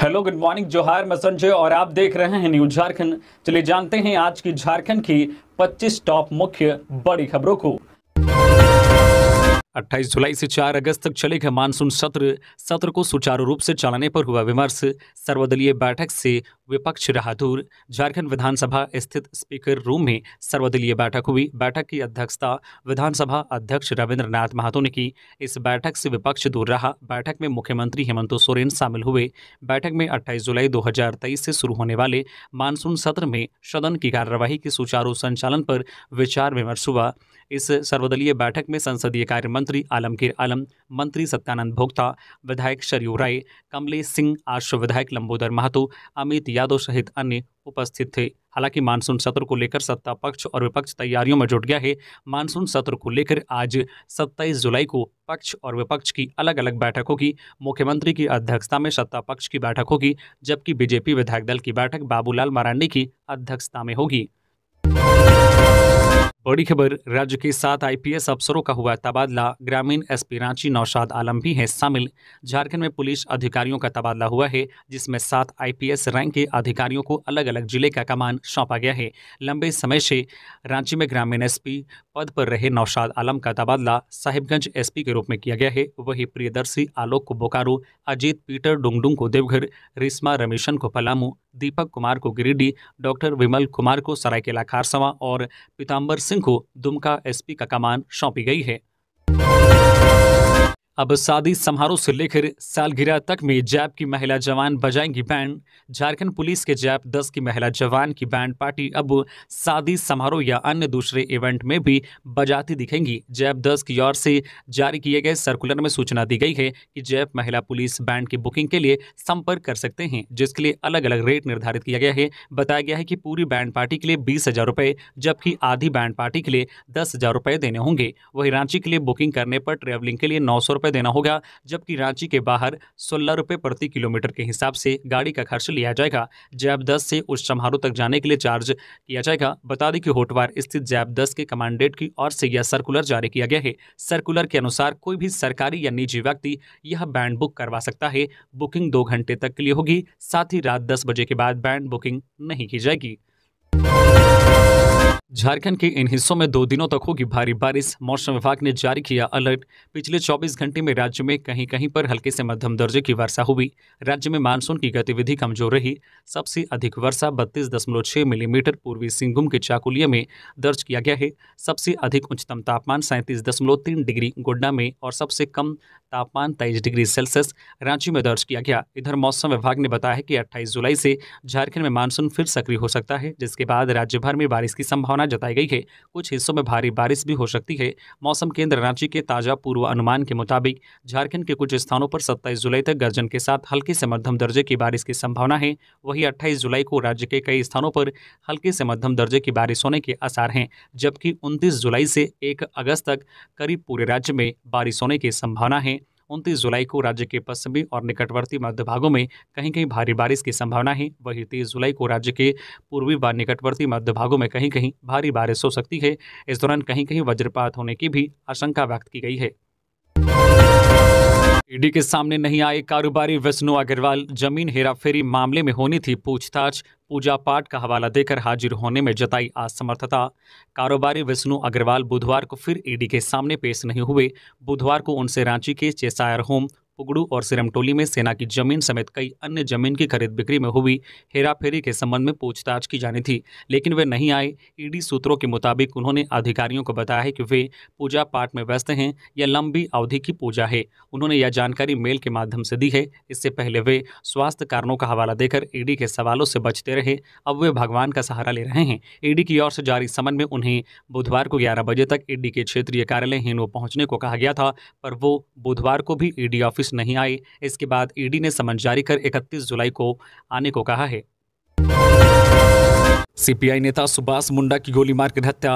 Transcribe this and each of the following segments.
hello good morning जोहार मैं संजय और आप देख रहे हैं न्यूज झारखंड चलिए जानते हैं आज की झारखंड की 25 टॉप मुख्य बड़ी खबरों को 28 जुलाई से 4 अगस्त तक चलेगा मानसून सत्र सत्र को सुचारू रूप से चलाने पर हुआ विमर्श सर्वदलीय बैठक से विपक्ष रहा दूर झारखंड विधानसभा स्थित स्पीकर रूम में सर्वदलीय बैठक हुई बैठक की अध्यक्षता विधानसभा अध्यक्ष रविन्द्र नाथ महातो ने की इस बैठक से विपक्ष दूर रहा बैठक में मुख्यमंत्री हेमंत सोरेन शामिल हुए बैठक में अट्ठाईस जुलाई दो से शुरू होने वाले मानसून सत्र में सदन की कार्यवाही के सुचारू संचालन पर विचार विमर्श हुआ इस सर्वदलीय बैठक में संसदीय कार्य मंत्री आलमगीर आलम मंत्री सत्यानंद भोक्ता विधायक सरयू राय कमलेश सिंह आश्र विधायक लंबोदर महतो अमित यादव सहित अन्य उपस्थित थे हालांकि मानसून सत्र को लेकर सत्ता पक्ष और विपक्ष तैयारियों में जुट गया है मानसून सत्र को लेकर आज 27 जुलाई को पक्ष और विपक्ष की अलग अलग बैठक होगी मुख्यमंत्री की अध्यक्षता में सत्ता पक्ष की बैठक होगी जबकि बीजेपी विधायक दल की बैठक बाबूलाल मरांडी की अध्यक्षता में होगी बड़ी खबर राज्य के सात आईपीएस अफसरों का हुआ तबादला ग्रामीण एसपी रांची नौशाद आलम भी हैं शामिल झारखंड में पुलिस अधिकारियों का तबादला हुआ है जिसमें सात आईपीएस रैंक के अधिकारियों को अलग अलग जिले का कमान सौंपा गया है लंबे समय से रांची में ग्रामीण एसपी पद पर रहे नौशाद आलम का तबादला साहिबगंज एस के रूप में किया गया है वही प्रियदर्शी आलोक को बोकारो अजीत पीटर डुंगडुंग को देवघर रिश्मा रमेशन को पलामू दीपक कुमार को गिरिडीह डॉक्टर विमल कुमार को सरायकेला खारसवा और पीताम्बर सिंह को दुमका एसपी का कमान सौंपी गई है अब शादी समारोह से लेकर सालगिरह तक में जैप की महिला जवान बजाएंगी बैंड झारखंड पुलिस के जैप 10 की महिला जवान की बैंड पार्टी अब शादी समारोह या अन्य दूसरे इवेंट में भी बजाती दिखेंगी जैप 10 की ओर से जारी किए गए सर्कुलर में सूचना दी गई है कि जैप महिला पुलिस बैंड की बुकिंग के लिए संपर्क कर सकते हैं जिसके लिए अलग अलग रेट निर्धारित किया गया है बताया गया है कि पूरी बैंड पार्टी के लिए बीस हजार जबकि आधी बैंड पार्टी के लिए दस हजार देने होंगे वहीं रांची के लिए बुकिंग करने पर ट्रेवलिंग के लिए नौ सौ रुपये देना होगा जबकि रांची के बाहर सोलह रुपये प्रति किलोमीटर के हिसाब से गाड़ी का खर्च लिया जाएगा जैब दस से उस समारोह तक जाने के लिए चार्ज किया जाएगा बता दें कि होटवार स्थित जैब दस के कमांडेंट की ओर से यह सर्कुलर जारी किया गया है सर्कुलर के अनुसार कोई भी सरकारी या निजी व्यक्ति यह बैंड बुक करवा सकता है बुकिंग दो घंटे तक के लिए होगी साथ ही रात दस बजे के बाद बैंड बुकिंग नहीं की जाएगी झारखंड के इन हिस्सों में दो दिनों तक होगी भारी बारिश मौसम विभाग ने जारी किया अलर्ट पिछले 24 घंटे में राज्य में कहीं कहीं पर हल्के से मध्यम दर्जे की वर्षा हुई राज्य में मानसून की गतिविधि कमजोर रही सबसे अधिक वर्षा बत्तीस दशमलव मिलीमीटर पूर्वी सिंहभूम के चाकुलिया में दर्ज किया गया है सबसे अधिक उच्चतम तापमान सैंतीस दशमलव तीन डिग्री गोड्डा में और सबसे कम तापमान तेईस डिग्री सेल्सियस रांची में दर्ज किया गया इधर मौसम विभाग ने बताया है कि अट्ठाईस जुलाई से झारखंड में मानसून फिर सक्रिय हो सकता है जिसके बाद राज्य भर में बारिश की संभावना संभावना जताई गई है कुछ हिस्सों में भारी बारिश भी हो सकती है मौसम केंद्र रांची के ताज़ा पूर्वानुमान के मुताबिक झारखंड के कुछ स्थानों पर सत्ताईस जुलाई तक गर्जन के साथ हल्के से मध्यम दर्जे की बारिश की संभावना है वही अट्ठाईस जुलाई को राज्य के कई स्थानों पर हल्के से मध्यम दर्जे की बारिश होने के आसार हैं जबकि उनतीस जुलाई से एक अगस्त तक करीब पूरे राज्य में बारिश होने की संभावना है उनतीस जुलाई को राज्य के पश्चिमी और निकटवर्ती मध्य भागों में कहीं कहीं भारी बारिश की संभावना है वहीं तेईस जुलाई को राज्य के पूर्वी व निकटवर्ती मध्य भागों में कहीं कहीं भारी बारिश हो सकती है इस दौरान कहीं कहीं वज्रपात होने की भी आशंका व्यक्त की गई है ईडी के सामने नहीं आए कारोबारी विष्णु अग्रवाल जमीन हेराफेरी मामले में होनी थी पूछताछ पूजा पाठ का हवाला देकर हाजिर होने में जताई असमर्थता कारोबारी विष्णु अग्रवाल बुधवार को फिर ईडी के सामने पेश नहीं हुए बुधवार को उनसे रांची के चेसायर होम पुगड़ू और सिरमटोली में सेना की जमीन समेत कई अन्य जमीन की खरीद बिक्री में हुई हेराफेरी के संबंध में पूछताछ की जानी थी लेकिन वे नहीं आए ईडी सूत्रों के मुताबिक उन्होंने अधिकारियों को बताया है कि वे पूजा पाठ में व्यस्त हैं या लंबी अवधि की पूजा है उन्होंने यह जानकारी मेल के माध्यम से दी है इससे पहले वे स्वास्थ्य कारणों का हवाला देकर ईडी के सवालों से बचते रहे अब वे भगवान का सहारा ले रहे हैं ईडी की ओर से जारी समन में उन्हें बुधवार को ग्यारह बजे तक ईडी के क्षेत्रीय कार्यालय हिनो पहुंचने को कहा गया था पर वो बुधवार को भी ईडी ऑफिस नोटिस नहीं आई इसके बाद ईडी e ने समन जारी कर 31 जुलाई को आने को कहा है सीपीआई नेता सुभाष मुंडा की गोली मारकर हत्या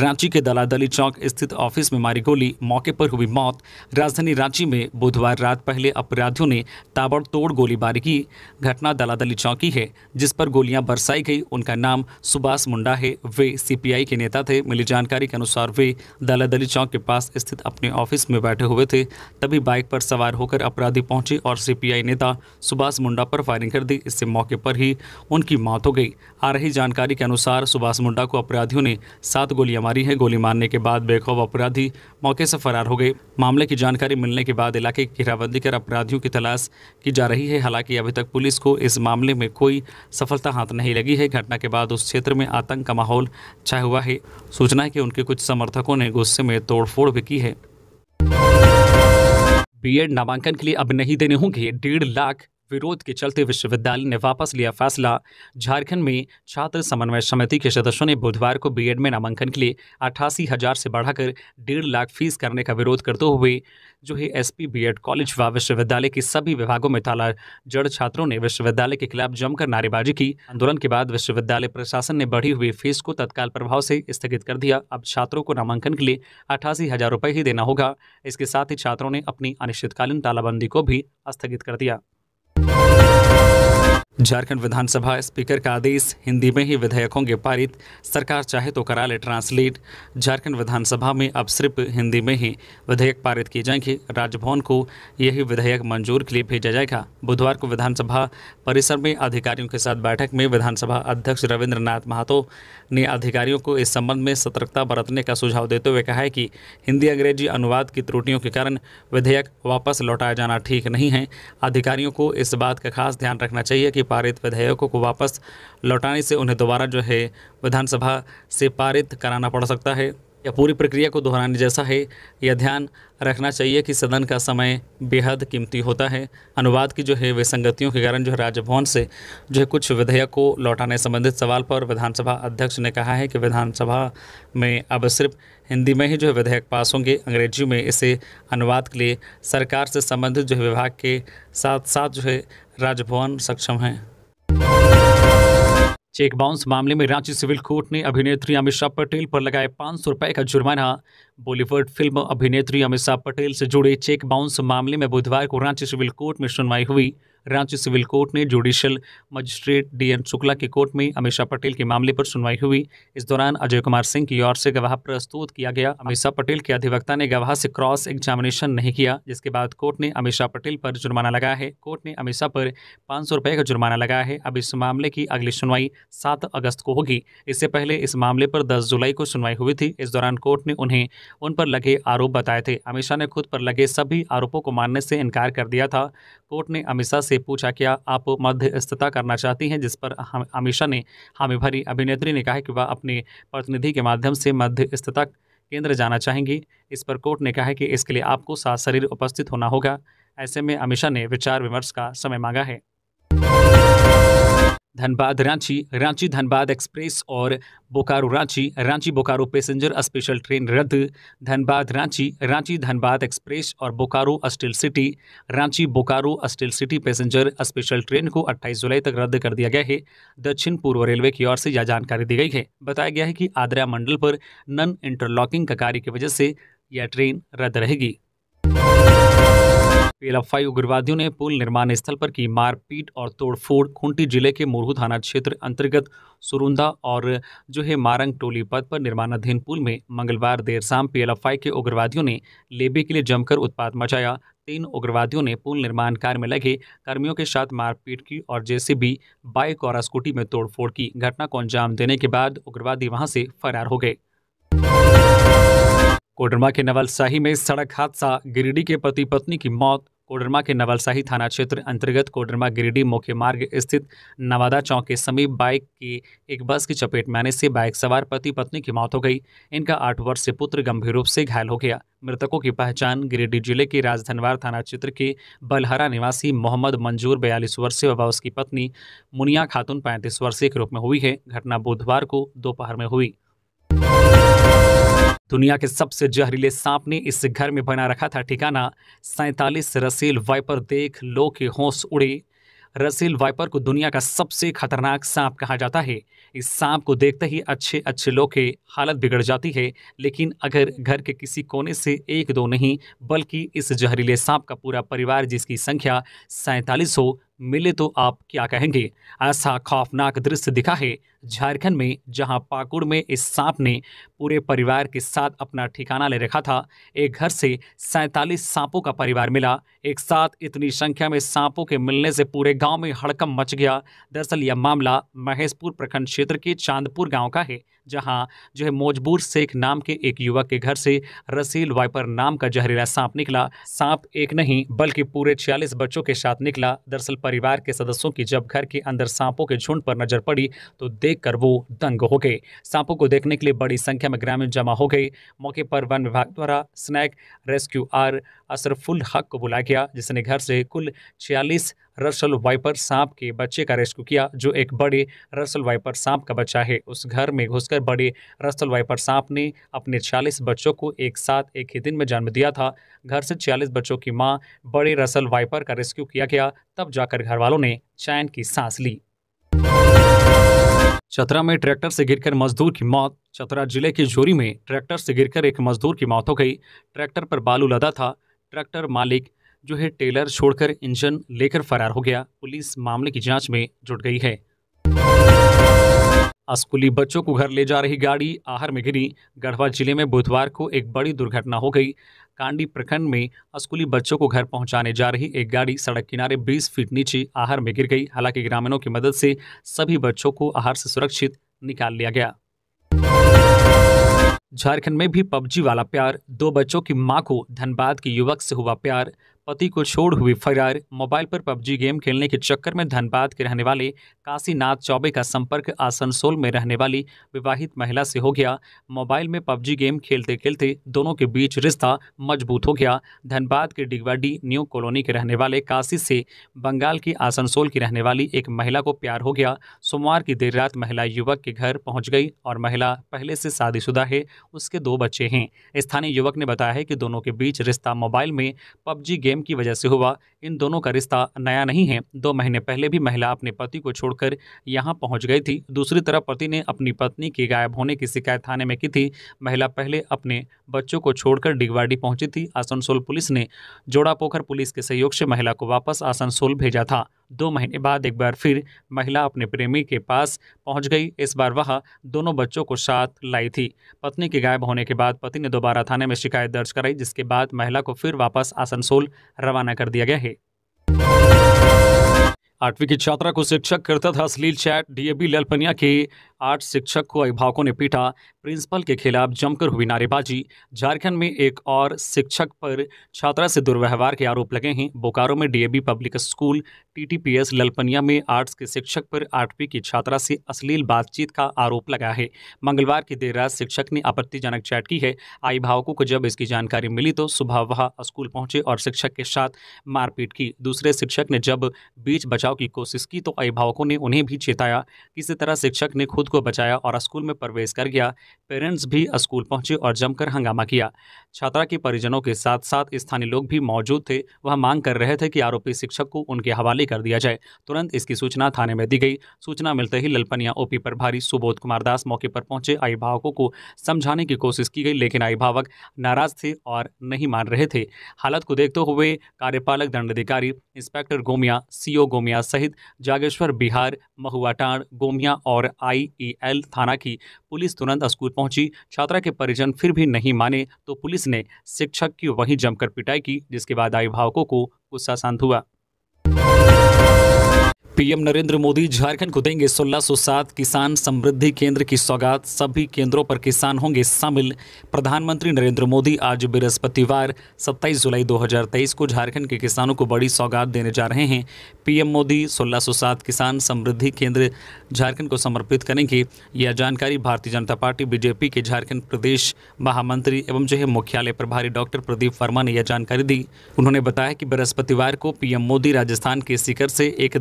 रांची के दलादली चौक स्थित ऑफिस में मारी गोली मौके पर हुई मौत राजधानी रांची में बुधवार रात पहले अपराधियों ने ताबड़तोड़ गोलीबारी की घटना दलादली की है जिस पर गोलियां बरसाई गई उनका नाम सुभाष मुंडा है वे सीपीआई के नेता थे मिली जानकारी के अनुसार वे दलादली चौक के पास स्थित अपने ऑफिस में बैठे हुए थे तभी बाइक पर सवार होकर अपराधी पहुंचे और सीपीआई नेता सुभाष मुंडा पर फायरिंग कर दी इससे मौके पर ही उनकी मौत हो गई आ रही जानकारी जानकारी के अनुसार सुभाष मुंडा को अपराधियों ने सात गोलियां मारी हैं गोली मारने के बाद बेखौफ अपराधी मौके से फरार हो गए मामले की जानकारी मिलने के बाद इलाके की घेराबंदी कर अपराधियों की तलाश की जा रही है हालांकि अभी तक पुलिस को इस मामले में कोई सफलता हाथ नहीं लगी है घटना के बाद उस क्षेत्र में आतंक का माहौल छाया हुआ है सूचना है कि उनके कुछ समर्थकों ने गुस्से में तोड़फोड़ भी की है बीएड नामांकन के लिए अब नहीं देने होंगे डेढ़ लाख विरोध के चलते विश्वविद्यालय ने वापस लिया फैसला झारखंड में छात्र समन्वय समिति के सदस्यों ने बुधवार को बीएड में नामांकन के लिए अठासी हजार से बढ़ाकर डेढ़ लाख फीस करने का विरोध करते हुए जो है एसपी बीएड कॉलेज व विश्वविद्यालय के सभी विभागों में ताला जड़ छात्रों ने विश्वविद्यालय के खिलाफ जमकर नारेबाजी की आंदोलन के बाद विश्वविद्यालय प्रशासन ने बढ़ी हुई फीस को तत्काल प्रभाव से स्थगित कर दिया अब छात्रों को नामांकन के लिए अठासी हजार रुपये ही देना होगा इसके साथ ही छात्रों ने अपनी अनिश्चितकालीन तालाबंदी को भी स्थगित कर दिया झारखंड विधानसभा स्पीकर का आदेश हिंदी में ही विधेयक होंगे पारित सरकार चाहे तो करा ले ट्रांसलेट झारखंड विधानसभा में अब सिर्फ हिंदी में ही विधेयक पारित किए जाएंगे राजभवन को यही विधेयक मंजूर के लिए भेजा जाएगा बुधवार को विधानसभा परिसर में अधिकारियों के साथ बैठक में विधानसभा अध्यक्ष रविन्द्र महातो ने अधिकारियों को इस संबंध में सतर्कता बरतने का सुझाव देते हुए कहा है कि हिंदी अंग्रेजी अनुवाद की त्रुटियों के कारण विधेयक वापस लौटाया जाना ठीक नहीं है अधिकारियों को इस बात का खास ध्यान रखना चाहिए कि पारित विधेयकों को वापस लौटाने से उन्हें दोबारा जो है विधानसभा से पारित कराना पड़ सकता है या पूरी प्रक्रिया को दोहराने जैसा है यह ध्यान रखना चाहिए कि सदन का समय बेहद कीमती होता है अनुवाद की जो है विसंगतियों के कारण जो है राजभवन से जो है कुछ विधेयक को लौटाने संबंधित सवाल पर विधानसभा अध्यक्ष ने कहा है कि विधानसभा में अब सिर्फ हिंदी में ही जो है विधेयक पास होंगे अंग्रेजी में इसे अनुवाद के लिए सरकार से संबंधित जो है विभाग के साथ साथ जो है राजभवन सक्षम है चेक बाउंस मामले में रांची सिविल कोर्ट ने अभिनेत्री अमिषा पटेल पर लगाए पांच सौ रुपए का जुर्माना बॉलीवुड फिल्म अभिनेत्री अमिषा पटेल से जुड़े चेक बाउंस मामले में बुधवार को रांची सिविल कोर्ट में सुनवाई हुई रांची सिविल कोर्ट ने जुडिशियल मजिस्ट्रेट डीएन शुक्ला की कोर्ट में अमीषा पटेल के मामले पर सुनवाई हुई इस दौरान अजय कुमार सिंह की ओर से गवाह प्रस्तुत किया गया अमीषा पटेल के अधिवक्ता ने गवाह से क्रॉस एग्जामिनेशन नहीं किया जिसके बाद कोर्ट ने अमीषा पटेल पर जुर्माना लगाया है कोर्ट ने अमीषा पर पाँच सौ का जुर्माना लगाया है अब इस मामले की अगली सुनवाई सात अगस्त को होगी इससे पहले इस मामले पर दस जुलाई को सुनवाई हुई थी इस दौरान कोर्ट ने उन्हें उन पर लगे आरोप बताए थे अमीषा ने खुद पर लगे सभी आरोपों को मानने से इनकार कर दिया था कोर्ट ने अमीषा से पूछा क्या आप मध्यस्थता करना चाहती हैं जिस पर अमीषा ने हामी भरी अभिनेत्री ने कहा कि वह अपने प्रतिनिधि के माध्यम से मध्यस्थता केंद्र जाना चाहेंगी इस पर कोर्ट ने कहा कि इसके लिए आपको सात शरीर उपस्थित होना होगा ऐसे में अमीषा ने विचार विमर्श का समय मांगा है धनबाद रांची रांची धनबाद एक्सप्रेस और Bokaro Ranchi Ranchi Bokaro passenger special train रद्द धनबाद रांची रांची धनबाद एक्सप्रेस और Bokaro steel city Ranchi Bokaro steel city passenger special train को 28 जुलाई तक रद्द कर दिया गया है दक्षिण पूर्व रेलवे की ओर से यह जानकारी दी गई है बताया गया है कि आद्रा मंडल पर नन इंटरलॉकिंग का कार्य की वजह से यह ट्रेन रद्द रहेगी पीएलएफआई उग्रवादियों ने पुल निर्माण स्थल पर की मारपीट और तोड़फोड़ खूंटी जिले के मुरहू थाना क्षेत्र अंतर्गत सुरुंदा और जो है मारंग टोली पद पर निर्माणाधीन पुल में मंगलवार देर शाम पीएलएफआई के उग्रवादियों ने लेबे के लिए जमकर उत्पाद मचाया तीन उग्रवादियों ने पुल निर्माण कार्य में लगे कर्मियों के साथ मारपीट की और जेसीबी बाइक और स्कूटी में तोड़फोड़ की घटना को अंजाम देने के बाद उग्रवादी वहां से फरार हो गए कोडरमा के नवलशाही में सड़क हादसा गिरिडीह के पति पत्नी की मौत कोडरमा के नवलसाही थाना क्षेत्र अंतर्गत कोडरमा गिरिडीह मुख्य मार्ग स्थित नवादा चौक के समीप बाइक की एक बस की चपेट में आने से बाइक सवार पति पत्नी की मौत हो गई इनका आठ वर्ष पुत्र गंभीर रूप से घायल हो गया मृतकों की पहचान गिरिडीह जिले के राजधनवार थाना क्षेत्र के बलहरा निवासी मोहम्मद मंजूर बयालीस वर्षीय व उसकी पत्नी मुनिया खातून पैंतीस वर्षीय के रूप में हुई है घटना बुधवार को दोपहर में हुई दुनिया के सबसे जहरीले सांप ने इस घर में बना रखा था ठिकाना सैंतालीस रसील वाइपर देख लो के होश उड़े रसील वाइपर को दुनिया का सबसे खतरनाक सांप कहा जाता है इस सांप को देखते ही अच्छे अच्छे लोग के हालत बिगड़ जाती है लेकिन अगर घर के किसी कोने से एक दो नहीं बल्कि इस जहरीले सांप का पूरा परिवार जिसकी संख्या सैंतालीस हो मिले तो आप क्या कहेंगे ऐसा खौफनाक दृश्य दिखा है झारखंड में जहां पाकुड़ में इस सांप ने पूरे परिवार के साथ अपना ठिकाना ले रखा था एक घर से सैंतालीस सांपों का परिवार मिला एक साथ इतनी संख्या में सांपों के मिलने से पूरे गांव में हड़कम मच गया दरअसल यह मामला महेशपुर प्रखंड क्षेत्र के चांदपुर गाँव का है जहां जो है मोजबूर शेख नाम के एक युवक के घर से रसील वाइपर नाम का जहरीला सांप निकला सांप एक नहीं बल्कि पूरे छियालीस बच्चों के साथ निकला दरअसल परिवार के सदस्यों की जब घर के अंदर सांपों के झुंड पर नजर पड़ी तो देख वो दंग हो गए सांपों को देखने के लिए बड़ी संख्या में ग्रामीण जमा हो गए मौके पर वन विभाग द्वारा स्नैक रेस्क्यू आर अशरफुल हक को बुलाया गया जिसने घर से कुल छियालीस रसल वाइपर सांप के बच्चे का रेस्क्यू किया जो एक बड़े रसल वाइपर सांप का बच्चा है उस घर में घुसकर बड़े रसल वाइपर सांप ने अपने छियालीस बच्चों को एक साथ एक ही दिन में जन्म दिया था घर से छियालीस बच्चों की मां बड़े रसल वाइपर का रेस्क्यू किया गया तब जाकर घर वालों ने चैन की सांस ली चतरा में ट्रैक्टर से गिरकर मजदूर की मौत चतरा जिले के जोरी में ट्रैक्टर से गिरकर एक मजदूर की मौत हो गई ट्रैक्टर पर बालू लदा था ट्रैक्टर मालिक जो है टेलर छोड़कर इंजन लेकर फरार हो गया पुलिस मामले की जांच में जुट गई है स्कूली बच्चों को घर ले जा रही गाड़ी आहर में गिरी गढ़वा जिले में बुधवार को एक बड़ी दुर्घटना हो गई कांडी प्रखंड में स्कूली बच्चों को घर पहुंचाने जा रही एक गाड़ी सड़क किनारे 20 फीट नीचे आहर में गिर गई हालांकि ग्रामीणों की मदद से सभी बच्चों को आहार से सुरक्षित निकाल लिया गया झारखंड में भी पबजी वाला प्यार दो बच्चों की मां को धनबाद के युवक से हुआ प्यार पति को छोड़ हुए फरार मोबाइल पर पबजी गेम खेलने के चक्कर में धनबाद के रहने वाले काशीनाथ चौबे का संपर्क आसनसोल में रहने वाली विवाहित महिला से हो गया मोबाइल में पबजी गेम खेलते खेलते दोनों के बीच रिश्ता मजबूत हो गया धनबाद के डिगवाडी न्यू कॉलोनी के रहने वाले काशी से बंगाल की आसनसोल की रहने वाली एक महिला को प्यार हो गया सोमवार की देर रात महिला युवक के घर पहुँच गई और महिला पहले से शादीशुदा है उसके दो बच्चे हैं स्थानीय युवक ने बताया है कि दोनों के बीच रिश्ता मोबाइल में पबजी गेम की वजह से हुआ इन दोनों का रिश्ता नया नहीं है दो महीने पहले भी महिला अपने पति को छोड़ छोड़कर यहाँ पहुंच गई थी दूसरी तरफ पति ने अपनी पत्नी के गायब होने की शिकायत थाने में की थी महिला पहले अपने बच्चों को छोड़कर डिगवाडी पहुंची थी आसनसोल पुलिस ने जोड़ा पोखर पुलिस के सहयोग से महिला को वापस आसनसोल भेजा था दो महीने बाद एक बार फिर महिला अपने प्रेमी के पास पहुंच गई इस बार वह दोनों बच्चों को साथ लाई थी पत्नी के गायब होने के बाद पति ने दोबारा थाने में शिकायत दर्ज कराई जिसके बाद महिला को फिर वापस आसनसोल रवाना कर दिया गया है आठवीं की छात्रा को शिक्षक करता था अश्लील चैट डीएबी ललपनिया के आठ शिक्षक को अभिभावकों ने पीटा प्रिंसिपल के खिलाफ जमकर हुई नारेबाजी झारखंड में एक और शिक्षक पर छात्रा से दुर्व्यवहार के आरोप लगे हैं बोकारो में DAB public school TTPS Lalpania में आर्ट्स के शिक्षक पर आठवीं की छात्रा से अश्लील बातचीत का आरोप लगा है मंगलवार की देर रात शिक्षक ने आपत्तिजनक चैट की है अभिभावकों को जब इसकी जानकारी मिली तो सुबह वह स्कूल पहुंचे और शिक्षक के साथ मारपीट की दूसरे शिक्षक ने जब बीच बचाव की कोशिश की तो अभिभावकों ने उन्हें भी चेताया किसी तरह शिक्षक ने खुद को बचाया और स्कूल में प्रवेश कर गया पेरेंट्स भी स्कूल पहुंचे और जमकर हंगामा किया छात्रा के परिजनों के साथ साथ स्थानीय लोग भी मौजूद थे वह मांग कर रहे थे कि आरोपी शिक्षक को उनके हवाले कर दिया जाए तुरंत इसकी सूचना थाने में दी गई सूचना मिलते ही ललपनिया ओपी प्रभारी सुबोध कुमार दास मौके पर पहुंचे अभिभावकों को समझाने की कोशिश की गई लेकिन अभिभावक नाराज थे और नहीं मान रहे थे हालत को देखते हुए कार्यपालक दंडाधिकारी इंस्पेक्टर गोमिया सीओ गोमिया सहित जागेश्वर बिहार महुआटाण गोमिया और आई एल थाना की पुलिस तुरंत स्कूल पहुंची छात्रा के परिजन फिर भी नहीं माने तो पुलिस ने शिक्षक की वहीं जमकर पिटाई की जिसके बाद अभिभावकों को गुस्सा शांत हुआ पीएम नरेंद्र मोदी झारखंड को देंगे सात किसान समृद्धि केंद्र की सौगात सभी केंद्रों पर किसान होंगे शामिल प्रधानमंत्री नरेंद्र मोदी आज बृहस्पतिवार 27 जुलाई 2023 को झारखंड के किसानों को बड़ी सौगात देने जा रहे हैं पीएम मोदी सात किसान समृद्धि केंद्र झारखंड को समर्पित करेंगे यह जानकारी भारतीय जनता पार्टी बीजेपी के झारखंड प्रदेश महामंत्री एवं जो है मुख्यालय प्रभारी डॉक्टर प्रदीप वर्मा ने यह जानकारी दी उन्होंने बताया कि बृहस्पतिवार को पीएम मोदी राजस्थान के सीकर से एक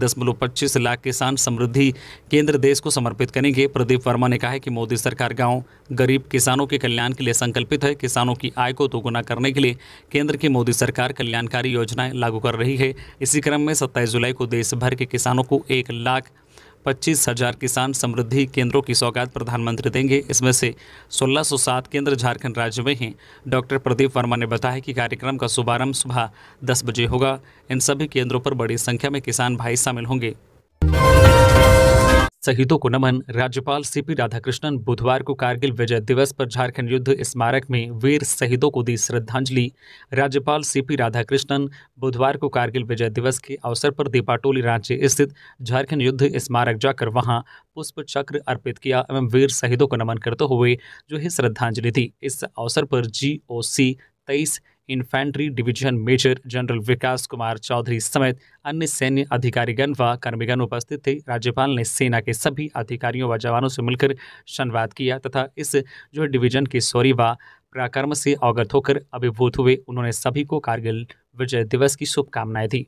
25 लाख किसान समृद्धि केंद्र देश को समर्पित करेंगे प्रदीप वर्मा ने कहा है कि मोदी सरकार गांव गरीब किसानों के कल्याण के लिए संकल्पित है किसानों की आय को दोगुना करने के लिए केंद्र की मोदी सरकार कल्याणकारी योजनाएं लागू कर रही है इसी क्रम में सत्ताईस जुलाई को देश भर के किसानों को एक लाख पच्चीस हजार किसान समृद्धि केंद्रों की सौगात प्रधानमंत्री देंगे इसमें से 1607 केंद्र झारखंड राज्य में हैं डॉक्टर प्रदीप वर्मा ने बताया कि कार्यक्रम का शुभारंभ सुबह 10 बजे होगा इन सभी केंद्रों पर बड़ी संख्या में किसान भाई शामिल होंगे शहीदों को नमन राज्यपाल सीपी राधाकृष्णन बुधवार को कारगिल विजय दिवस पर झारखंड युद्ध स्मारक में वीर शहीदों को दी श्रद्धांजलि राज्यपाल सीपी राधाकृष्णन बुधवार को कारगिल विजय दिवस के अवसर पर दीपाटोली रांची स्थित झारखंड युद्ध स्मारक जाकर वहां पुष्प चक्र अर्पित किया एवं वीर शहीदों को नमन करते हुए जो है श्रद्धांजलि दी इस अवसर पर जी ओ सी तेईस infantry division major general Vikas Kumar Chaudhary समेत अन्य सैन्य अधिकारीगण व कर्मीगण उपस्थित थे राज्यपाल ने सेना के सभी अधिकारियों व जवानों से मिलकर संवाद किया तथा इस जो डिवीजन के सौरी व पराक्रम से अवगत होकर अभिभूत हुए उन्होंने सभी को कारगिल विजय दिवस की शुभकामनाएं दी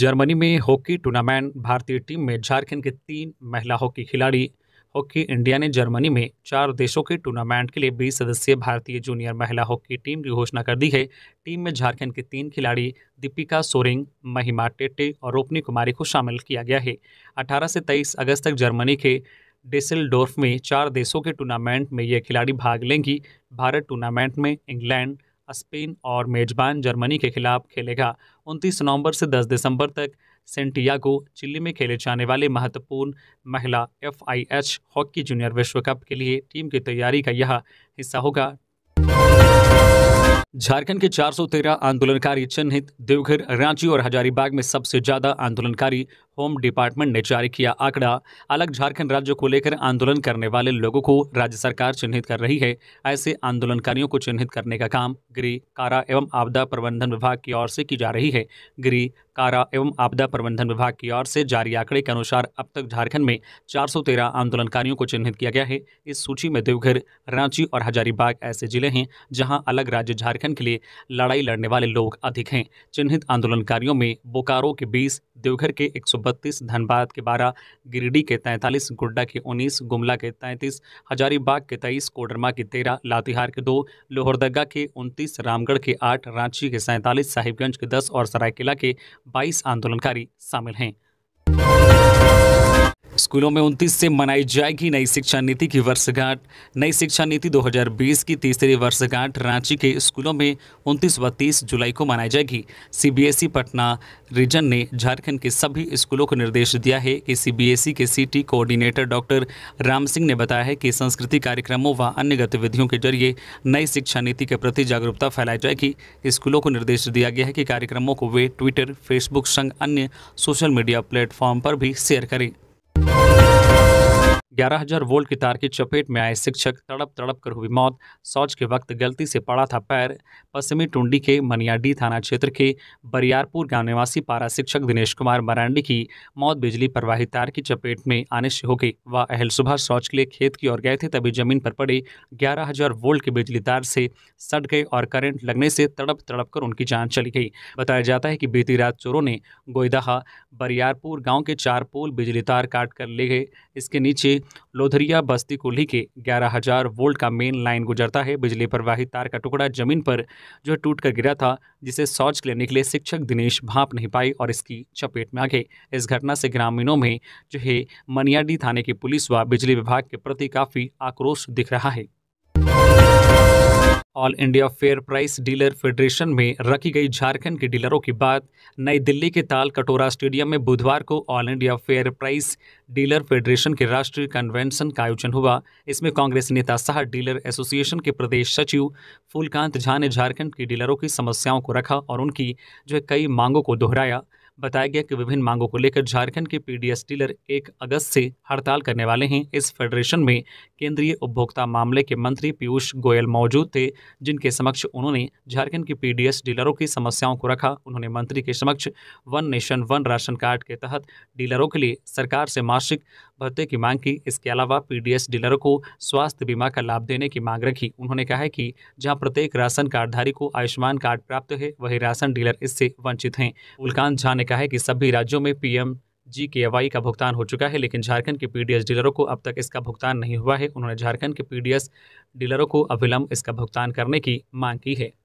जर्मनी में हॉकी टूर्नामेंट भारतीय टीम में झारखंड के तीन महिला हॉकी खिलाड़ी हॉकी इंडिया ने जर्मनी में चार देशों के टूर्नामेंट के लिए बीस सदस्यीय भारतीय जूनियर महिला हॉकी टीम की घोषणा कर दी है टीम में झारखंड के तीन खिलाड़ी दीपिका सोरेंग महिमा टेटे और रोपनी कुमारी को शामिल किया गया है 18 से 23 अगस्त तक जर्मनी के डिसलडोर्फ में चार देशों के टूर्नामेंट में ये खिलाड़ी भाग लेंगी भारत टूर्नामेंट में इंग्लैंड स्पेन और मेजबान जर्मनी के खिलाफ खेलेगा 29 नवंबर से 10 दिसंबर तक सेंटियागो चिल्ली में खेले जाने वाले महत्वपूर्ण महिला एच हॉकी जूनियर विश्व कप के लिए टीम की तैयारी का यह हिस्सा होगा झारखंड के 413 आंदोलनकारी चिन्हित देवघर रांची और हजारीबाग में सबसे ज्यादा आंदोलनकारी होम डिपार्टमेंट ने जारी किया आंकड़ा अलग झारखंड राज्य को लेकर आंदोलन करने वाले लोगों को राज्य सरकार चिन्हित कर रही है ऐसे आंदोलनकारियों को चिन्हित करने का काम गृह कारा एवं आपदा प्रबंधन विभाग की ओर से की जा रही है गृह कारा एवं आपदा प्रबंधन विभाग की ओर से जारी आंकड़े के अनुसार अब तक झारखंड में 413 आंदोलनकारियों को चिन्हित किया गया है इस सूची में देवघर रांची और हजारीबाग ऐसे जिले हैं जहां अलग राज्य झारखंड के लिए लड़ाई लड़ने वाले लोग अधिक हैं चिन्हित आंदोलनकारियों में बोकारो के बीस देवघर के एक बत्तीस धनबाद के बारह गिरिडीह के तैंतालीस गोड्डा के उन्नीस गुमला के तैंतीस हजारीबाग के तेईस कोडरमा के तेरह लातिहार के दो लोहरदगा के उनतीस रामगढ़ के आठ रांची के सैंतालीस साहिबगंज के दस और सरायकेला के बाईस आंदोलनकारी शामिल हैं स्कूलों में 29 से मनाई जाएगी नई शिक्षा नीति की वर्षगांठ नई शिक्षा नीति 2020 की तीसरी वर्षगांठ रांची के स्कूलों में 29 व 30 जुलाई को मनाई जाएगी सीबीएसई पटना रीजन ने झारखंड के सभी स्कूलों को निर्देश दिया है कि सीबीएसई के city coordinator doctor Ram Singh ने बताया है कि संस्कृति कार्यक्रमों व अन्य गतिविधियों के जरिए नई शिक्षा नीति के प्रति जागरूकता फैलाई जाएगी स्कूलों को निर्देश दिया गया है कि कार्यक्रमों को वे ट्विटर फेसबुक संग अन्य सोशल मीडिया प्लेटफॉर्म पर भी शेयर करें ग्यारह हजार वोल्ट की तार की चपेट में आए शिक्षक तड़प तड़प कर हुई मौत शौच के वक्त गलती से पड़ा था पैर पश्चिमी टुंडी के मनियाडी थाना क्षेत्र के बरियारपुर गांव निवासी पारा शिक्षक दिनेश कुमार मरांडी की मौत बिजली प्रवाही तार की चपेट में आने से हो गई वह अहल सुबह शौच के लिए खेत की ओर गए थे तभी जमीन पर पड़े ग्यारह हजार वोल्ट की बिजली तार से सट गए और करंट लगने से तड़प तड़प कर उनकी जान चली गई बताया जाता है कि बीती रात चोरों ने गोयदाहा बरियारपुर गाँव के चार पोल बिजली तार काट कर ले गए इसके नीचे लोधरिया बस्ती कोल्ही के 11000 वोल्ट का मेन लाइन गुजरता है बिजली प्रवाहित तार का टुकड़ा जमीन पर जो टूट कर गिरा था जिसे शौच के लिए निकले शिक्षक दिनेश भाप नहीं पाए और इसकी चपेट में आ गए इस घटना से ग्रामीणों में जो है मनियाडी थाने की पुलिस व बिजली विभाग के प्रति काफ़ी आक्रोश दिख रहा है all India fair price dealer federation में रखी गई झारखंड के डीलरों की बात नई दिल्ली के ताल कटोरा स्टेडियम में बुधवार को all India fair price dealer federation के राष्ट्रीय कन्वेंशन का आयोजन हुआ इसमें कांग्रेस नेता सह डीलर एसोसिएशन के प्रदेश सचिव फूलकांत झा ने झारखंड के डीलरों की समस्याओं को रखा और उनकी जो है कई मांगों को दोहराया बताया गया कि विभिन्न मांगों को लेकर झारखंड के पीडीएस डीलर एक अगस्त से हड़ताल करने वाले हैं इस फेडरेशन में केंद्रीय उपभोक्ता मामले के मंत्री पीयूष गोयल मौजूद थे जिनके समक्ष उन्होंने झारखंड के पीडीएस डीलरों की समस्याओं को रखा उन्होंने मंत्री के समक्ष one nation one ration card के तहत डीलरों के लिए सरकार से मासिक भत्ते की मांग की इसके अलावा पीडीएस डीलरों को स्वास्थ्य बीमा का लाभ देने की मांग रखी उन्होंने कहा है कि जहां प्रत्येक राशन कार्डधारी को आयुष्मान कार्ड प्राप्त है वही राशन डीलर इससे वंचित हैं उलकांत झा ने कहा है कि सभी राज्यों में पीएम जी के वाई का भुगतान हो चुका है लेकिन झारखंड के पीडीएस डीलरों को अब तक इसका भुगतान नहीं हुआ है उन्होंने झारखंड के पीडीएस डीलरों को अविलंब इसका भुगतान करने की मांग की है